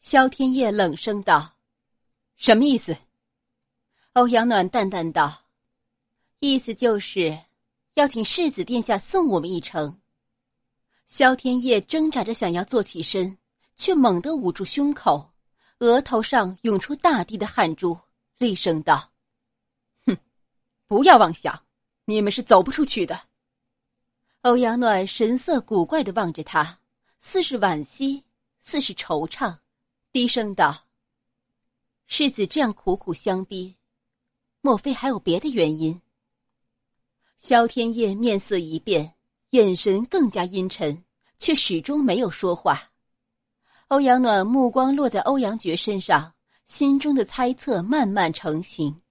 萧天业冷声道：“什么意思？”欧阳暖淡淡道：“意思就是，要请世子殿下送我们一程。”萧天业挣扎着想要坐起身，却猛地捂住胸口，额头上涌出大滴的汗珠，厉声道：“哼，不要妄想，你们是走不出去的。”欧阳暖神色古怪的望着他，似是惋惜，似是惆怅。低声道：“世子这样苦苦相逼，莫非还有别的原因？”萧天业面色一变，眼神更加阴沉，却始终没有说话。欧阳暖目光落在欧阳珏身上，心中的猜测慢慢成型。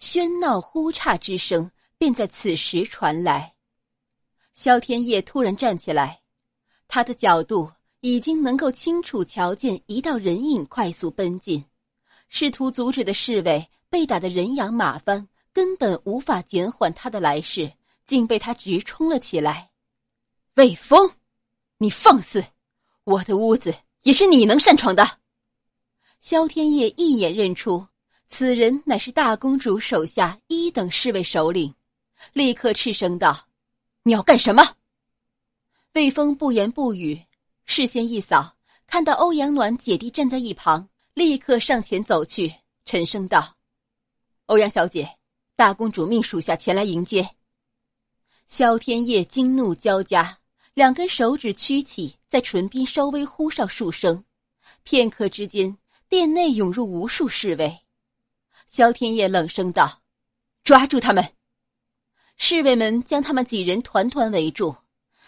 喧闹呼岔之声便在此时传来。萧天业突然站起来，他的角度。已经能够清楚瞧见一道人影快速奔进，试图阻止的侍卫被打得人仰马翻，根本无法减缓他的来势，竟被他直冲了起来。魏风，你放肆！我的屋子也是你能擅闯的。萧天业一眼认出此人乃是大公主手下一等侍卫首领，立刻斥声道：“你要干什么？”魏风不言不语。视线一扫，看到欧阳暖姐弟站在一旁，立刻上前走去，沉声道：“欧阳小姐，大公主命属下前来迎接。”萧天夜惊怒交加，两根手指曲起，在唇边稍微呼哨数声，片刻之间，殿内涌入无数侍卫。萧天夜冷声道：“抓住他们！”侍卫们将他们几人团团围住，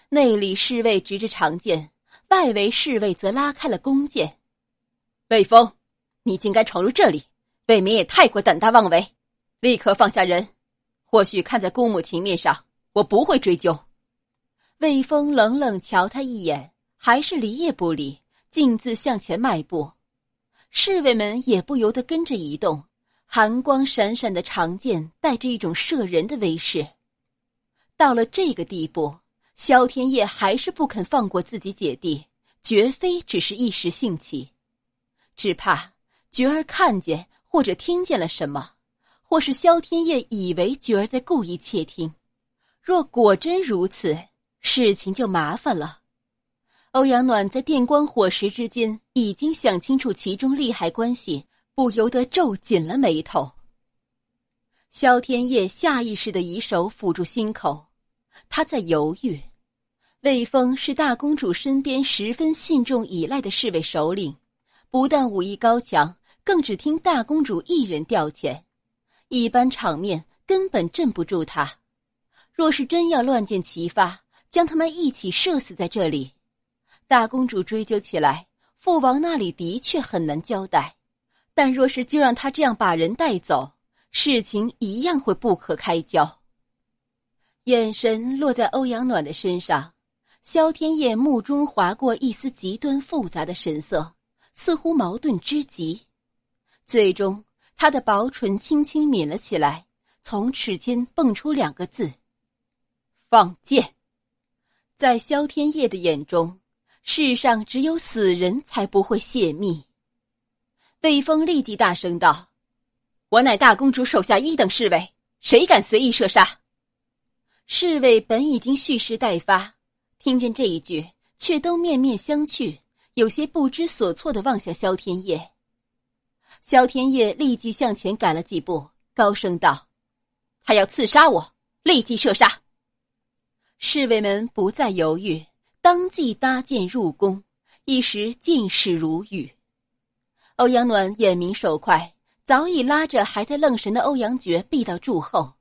内里侍卫执着长剑。外围侍卫则拉开了弓箭。魏峰，你竟敢闯入这里，未免也太过胆大妄为！立刻放下人，或许看在姑母情面上，我不会追究。魏峰冷冷瞧他一眼，还是理也不理，径自向前迈步。侍卫们也不由得跟着移动，寒光闪闪的长剑带着一种慑人的威势。到了这个地步，萧天业还是不肯放过自己姐弟。绝非只是一时兴起，只怕觉儿看见或者听见了什么，或是萧天业以为觉儿在故意窃听。若果真如此，事情就麻烦了。欧阳暖在电光火石之间已经想清楚其中利害关系，不由得皱紧了眉头。萧天业下意识的以手抚住心口，他在犹豫。魏峰是大公主身边十分信重依赖的侍卫首领，不但武艺高强，更只听大公主一人调遣，一般场面根本镇不住他。若是真要乱箭齐发，将他们一起射死在这里，大公主追究起来，父王那里的确很难交代。但若是就让他这样把人带走，事情一样会不可开交。眼神落在欧阳暖的身上。萧天夜目中划过一丝极端复杂的神色，似乎矛盾之极。最终，他的薄唇轻轻抿了起来，从齿间蹦出两个字：“放箭。”在萧天夜的眼中，世上只有死人才不会泄密。魏风立即大声道：“我乃大公主手下一等侍卫，谁敢随意射杀？”侍卫本已经蓄势待发。听见这一句，却都面面相觑，有些不知所措的望向萧天业。萧天业立即向前赶了几步，高声道：“他要刺杀我，立即射杀！”侍卫们不再犹豫，当即搭箭入宫，一时尽是如雨。欧阳暖眼明手快，早已拉着还在愣神的欧阳珏避到柱后。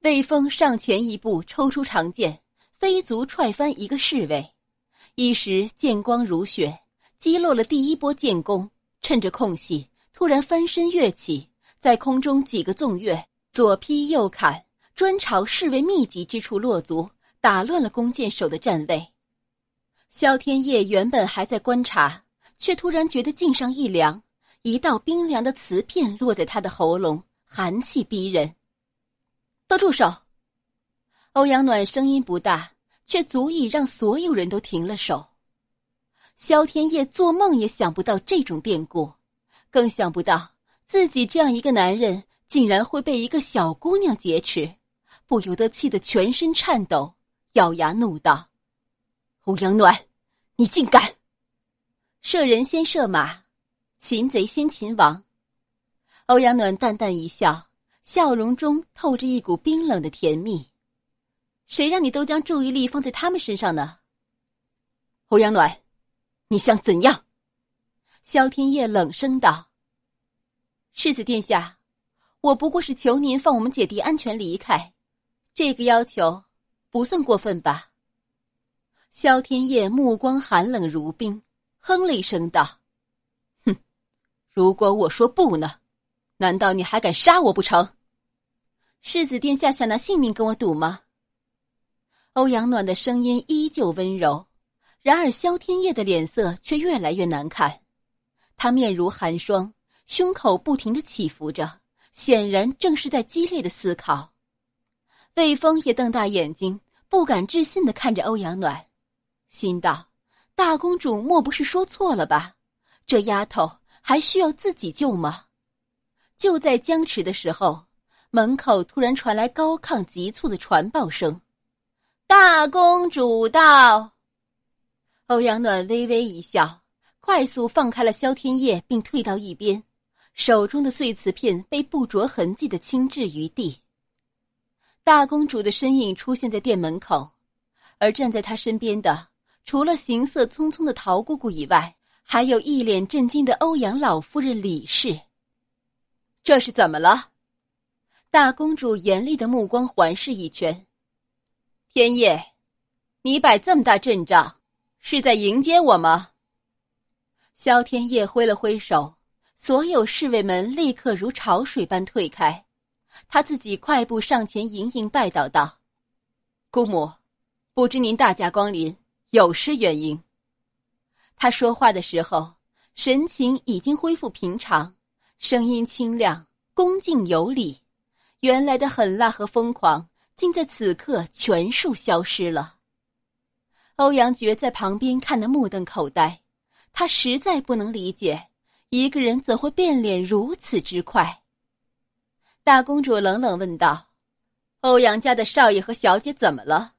魏峰上前一步，抽出长剑。飞足踹翻一个侍卫，一时剑光如雪，击落了第一波剑弓。趁着空隙，突然翻身跃起，在空中几个纵跃，左劈右砍，专朝侍卫密集之处落足，打乱了弓箭手的站位。萧天业原本还在观察，却突然觉得颈上一凉，一道冰凉的瓷片落在他的喉咙，寒气逼人。都住手！欧阳暖声音不大，却足以让所有人都停了手。萧天业做梦也想不到这种变故，更想不到自己这样一个男人竟然会被一个小姑娘劫持，不由得气得全身颤抖，咬牙怒道：“欧阳暖，你竟敢！射人先射马，擒贼先擒王。”欧阳暖淡淡一笑，笑容中透着一股冰冷的甜蜜。谁让你都将注意力放在他们身上呢？欧阳暖，你想怎样？萧天业冷声道：“世子殿下，我不过是求您放我们姐弟安全离开，这个要求不算过分吧？”萧天夜目光寒冷如冰，哼了一声道：“哼，如果我说不呢？难道你还敢杀我不成？世子殿下想拿性命跟我赌吗？”欧阳暖的声音依旧温柔，然而萧天业的脸色却越来越难看，他面如寒霜，胸口不停的起伏着，显然正是在激烈的思考。魏峰也瞪大眼睛，不敢置信的看着欧阳暖，心道：“大公主莫不是说错了吧？这丫头还需要自己救吗？”就在僵持的时候，门口突然传来高亢急促的传报声。大公主到。欧阳暖微微一笑，快速放开了萧天业，并退到一边，手中的碎瓷片被不着痕迹的轻置于地。大公主的身影出现在店门口，而站在她身边的，除了行色匆匆的陶姑姑以外，还有一脸震惊的欧阳老夫人李氏。这是怎么了？”大公主严厉的目光环视一圈。天夜，你摆这么大阵仗，是在迎接我吗？萧天夜挥了挥手，所有侍卫们立刻如潮水般退开，他自己快步上前，盈盈拜倒道：“姑母，不知您大驾光临，有失远迎。”他说话的时候，神情已经恢复平常，声音清亮，恭敬有礼，原来的狠辣和疯狂。竟在此刻全数消失了。欧阳珏在旁边看得目瞪口呆，他实在不能理解，一个人怎会变脸如此之快？大公主冷冷问道：“欧阳家的少爷和小姐怎么了？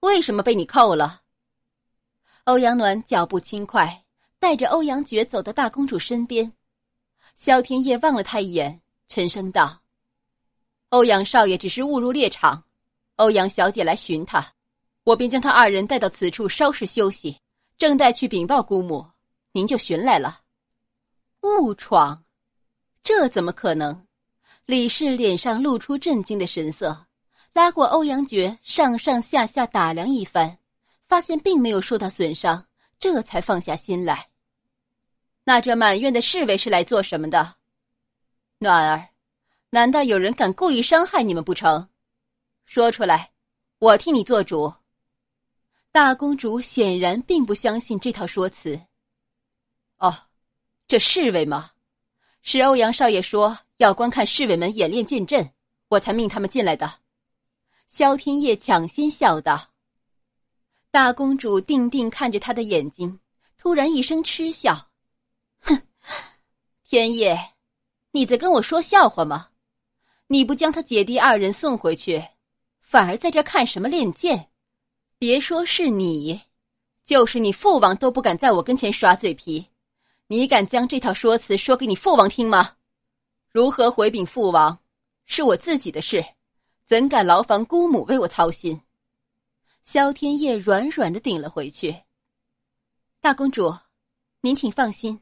为什么被你扣了？”欧阳暖脚步轻快，带着欧阳珏走到大公主身边。萧天夜望了他一眼，沉声道：“欧阳少爷只是误入猎场。”欧阳小姐来寻他，我便将他二人带到此处稍事休息。正待去禀报姑母，您就寻来了，误闯，这怎么可能？李氏脸上露出震惊的神色，拉过欧阳珏，上上下下打量一番，发现并没有受到损伤，这才放下心来。那这满院的侍卫是来做什么的？暖儿，难道有人敢故意伤害你们不成？说出来，我替你做主。大公主显然并不相信这套说辞。哦，这侍卫吗？是欧阳少爷说要观看侍卫们演练剑阵，我才命他们进来的。萧天夜抢先笑道。大公主定定看着他的眼睛，突然一声嗤笑：“哼，天夜，你在跟我说笑话吗？你不将他姐弟二人送回去？”反而在这看什么练剑？别说是你，就是你父王都不敢在我跟前耍嘴皮。你敢将这套说辞说给你父王听吗？如何回禀父王，是我自己的事，怎敢劳烦姑母为我操心？萧天叶软软的顶了回去。大公主，您请放心。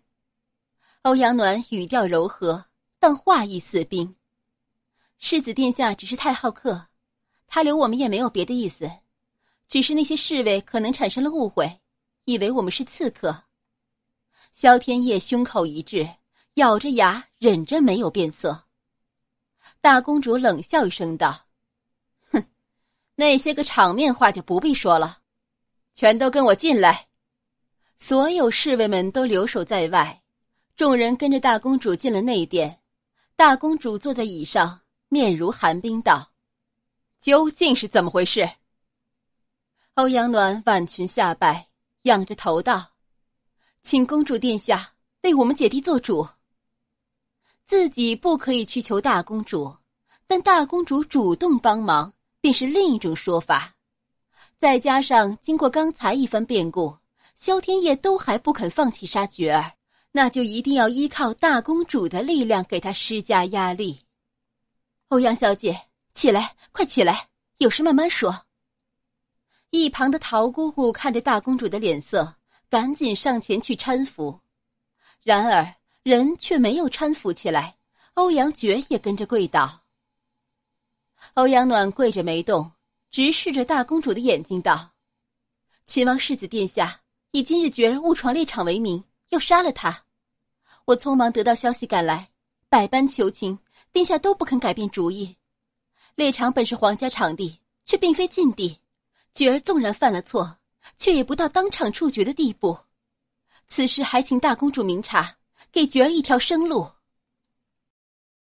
欧阳暖语调柔和，但话意似冰。世子殿下只是太好客。他留我们也没有别的意思，只是那些侍卫可能产生了误会，以为我们是刺客。萧天夜胸口一滞，咬着牙忍着没有变色。大公主冷笑一声道：“哼，那些个场面话就不必说了，全都跟我进来。”所有侍卫们都留守在外，众人跟着大公主进了内殿。大公主坐在椅上，面如寒冰道。究竟是怎么回事？欧阳暖挽裙下拜，仰着头道：“请公主殿下为我们姐弟做主。自己不可以去求大公主，但大公主主动帮忙，便是另一种说法。再加上经过刚才一番变故，萧天业都还不肯放弃杀绝儿，那就一定要依靠大公主的力量给他施加压力。”欧阳小姐。起来，快起来！有事慢慢说。一旁的陶姑姑看着大公主的脸色，赶紧上前去搀扶，然而人却没有搀扶起来。欧阳珏也跟着跪倒。欧阳暖跪着没动，直视着大公主的眼睛道：“秦王世子殿下以今日珏误闯猎场为名要杀了他，我匆忙得到消息赶来，百般求情，殿下都不肯改变主意。”猎场本是皇家场地，却并非禁地。菊儿纵然犯了错，却也不到当场处决的地步。此事还请大公主明察，给菊儿一条生路。